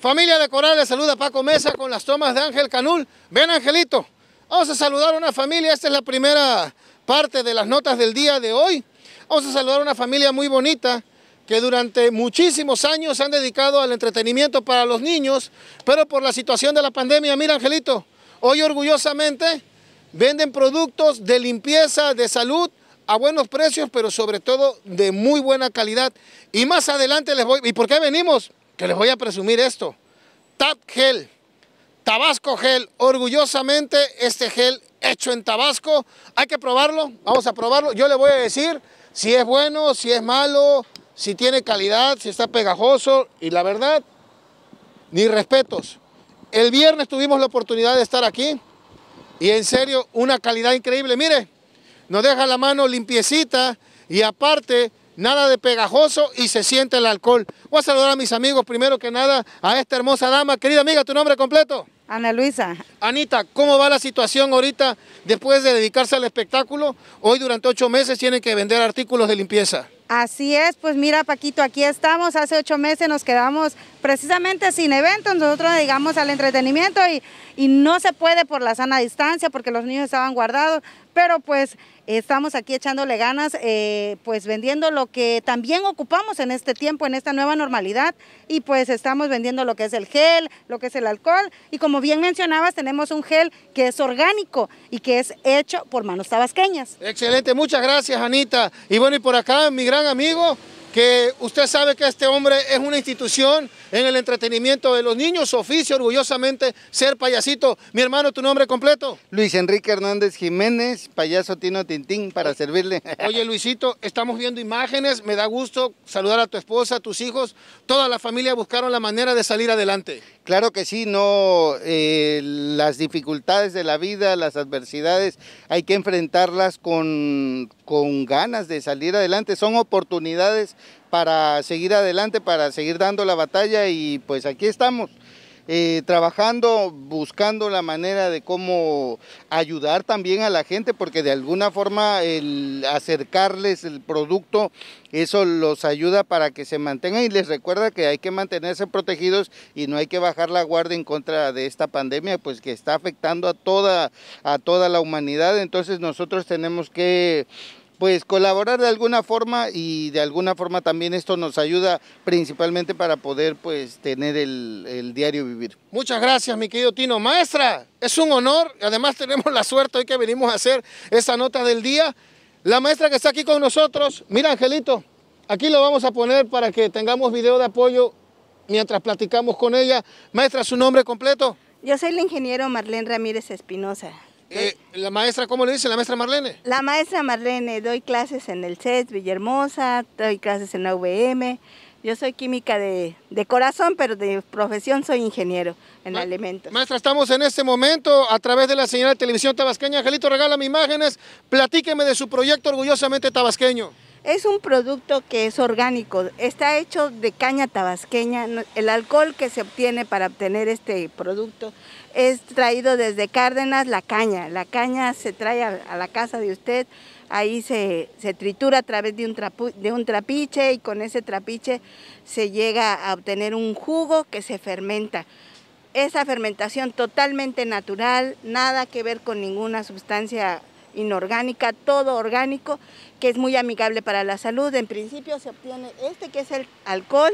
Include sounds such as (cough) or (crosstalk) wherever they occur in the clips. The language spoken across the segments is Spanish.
Familia de Coral, les saluda Paco Mesa con las tomas de Ángel Canul. Ven Angelito, vamos a saludar a una familia, esta es la primera parte de las notas del día de hoy. Vamos a saludar a una familia muy bonita que durante muchísimos años se han dedicado al entretenimiento para los niños, pero por la situación de la pandemia, mira Angelito, hoy orgullosamente venden productos de limpieza, de salud, a buenos precios, pero sobre todo de muy buena calidad. Y más adelante les voy, ¿y por qué venimos? que les voy a presumir esto. Tab Gel. Tabasco Gel, orgullosamente este gel hecho en Tabasco. Hay que probarlo, vamos a probarlo. Yo le voy a decir si es bueno, si es malo, si tiene calidad, si está pegajoso. Y la verdad, ni respetos. El viernes tuvimos la oportunidad de estar aquí y en serio, una calidad increíble. Mire, nos deja la mano limpiecita y aparte nada de pegajoso y se siente el alcohol. Voy a saludar a mis amigos, primero que nada, a esta hermosa dama. Querida amiga, ¿tu nombre completo? Ana Luisa. Anita, ¿cómo va la situación ahorita después de dedicarse al espectáculo? Hoy durante ocho meses tienen que vender artículos de limpieza. Así es, pues mira Paquito, aquí estamos, hace ocho meses nos quedamos precisamente sin eventos, nosotros llegamos al entretenimiento y, y no se puede por la sana distancia porque los niños estaban guardados, pero pues estamos aquí echándole ganas, eh, pues vendiendo lo que también ocupamos en este tiempo, en esta nueva normalidad, y pues estamos vendiendo lo que es el gel, lo que es el alcohol, y como bien mencionabas, tenemos un gel que es orgánico y que es hecho por manos tabasqueñas. Excelente, muchas gracias Anita. Y bueno, y por acá mi gran amigo que usted sabe que este hombre es una institución en el entretenimiento de los niños, oficio orgullosamente ser payasito. Mi hermano, ¿tu nombre completo? Luis Enrique Hernández Jiménez, payaso Tino Tintín, para servirle. Oye Luisito, estamos viendo imágenes, me da gusto saludar a tu esposa, a tus hijos, toda la familia buscaron la manera de salir adelante. Claro que sí, no, eh, las dificultades de la vida, las adversidades, hay que enfrentarlas con, con ganas de salir adelante, son oportunidades para seguir adelante, para seguir dando la batalla y pues aquí estamos. Eh, trabajando, buscando la manera de cómo ayudar también a la gente, porque de alguna forma el acercarles el producto, eso los ayuda para que se mantengan y les recuerda que hay que mantenerse protegidos y no hay que bajar la guardia en contra de esta pandemia, pues que está afectando a toda, a toda la humanidad. Entonces nosotros tenemos que pues colaborar de alguna forma y de alguna forma también esto nos ayuda principalmente para poder pues tener el, diario vivir. Muchas gracias mi querido Tino. Maestra, es un honor, además (laughs) tenemos la suerte hoy que venimos a hacer esa nota del día. La maestra que está aquí con nosotros, mira Angelito, aquí lo vamos a poner para que tengamos video de apoyo mientras platicamos con ella. Maestra, su nombre completo. Yo soy el ingeniero Marlene Ramírez Espinosa. Eh, ¿La maestra, cómo le dice la maestra Marlene? La maestra Marlene, doy clases en el CES Villahermosa, doy clases en la UVM. Yo soy química de, corazón, pero de profesión soy ingeniero en elementos. alimentos. Maestra, estamos en este momento a través de la señal de televisión tabasqueña. Angelito, regálame imágenes, platíqueme de su proyecto orgullosamente tabasqueño. Es un producto que es orgánico, está hecho de caña tabasqueña. El alcohol que se obtiene para obtener este producto es traído desde Cárdenas, la caña. La caña se trae a, la casa de usted, ahí se, tritura a través de un, de un trapiche y con ese trapiche se llega a obtener un jugo que se fermenta esa fermentación totalmente natural, nada que ver con ninguna sustancia inorgánica, todo orgánico, que es muy amigable para la salud. En principio se obtiene este que es el alcohol,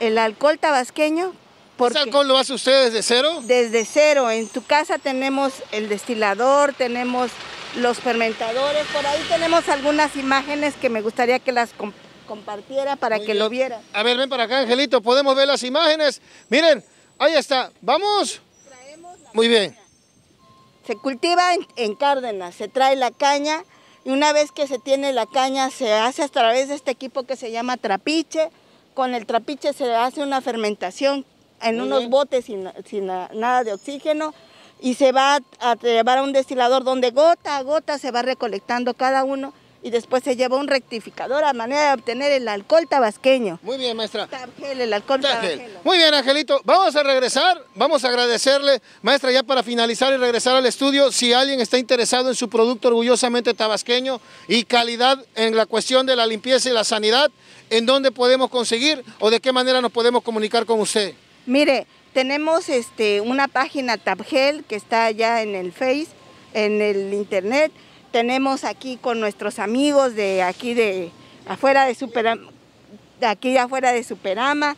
el alcohol tabasqueño. ¿Ese alcohol lo hace usted desde cero? Desde cero. En tu casa tenemos el destilador, tenemos los fermentadores, por ahí tenemos algunas imágenes que me gustaría que las compartiera para que lo vieran. A ver, ven para acá, Angelito, podemos ver las imágenes. Miren, ahí está. ¿Vamos? Traemos muy bien. Se cultiva en, Cárdenas, se trae la caña y una vez que se tiene la caña se hace a través de este equipo que se llama trapiche. Con el trapiche se hace una fermentación en unos botes sin, nada de oxígeno y se va a llevar a un destilador donde gota a gota se va recolectando cada uno y después se llevó un rectificador a manera de obtener el alcohol tabasqueño. Muy bien, maestra. el alcohol tabasqueño. Muy bien, Angelito. Vamos a regresar, vamos a agradecerle, maestra, ya para finalizar y regresar al estudio, si alguien está interesado en su producto orgullosamente tabasqueño y calidad en la cuestión de la limpieza y la sanidad, ¿en dónde podemos conseguir o de qué manera nos podemos comunicar con usted? Mire, tenemos este, una página Tabgel que está allá en el Face, en el Internet, tenemos aquí con nuestros amigos de aquí de afuera de Superama, de aquí de afuera de Superama.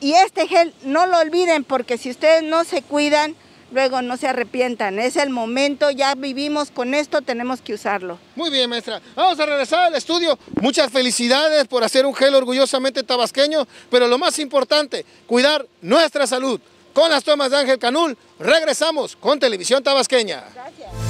Y este gel no lo olviden porque si ustedes no se cuidan, luego no se arrepientan. Es el momento, ya vivimos con esto, tenemos que usarlo. Muy bien, maestra. Vamos a regresar al estudio. Muchas felicidades por hacer un gel orgullosamente tabasqueño, pero lo más importante, cuidar nuestra salud. Con las tomas de Ángel Canul, regresamos con Televisión Tabasqueña. Gracias.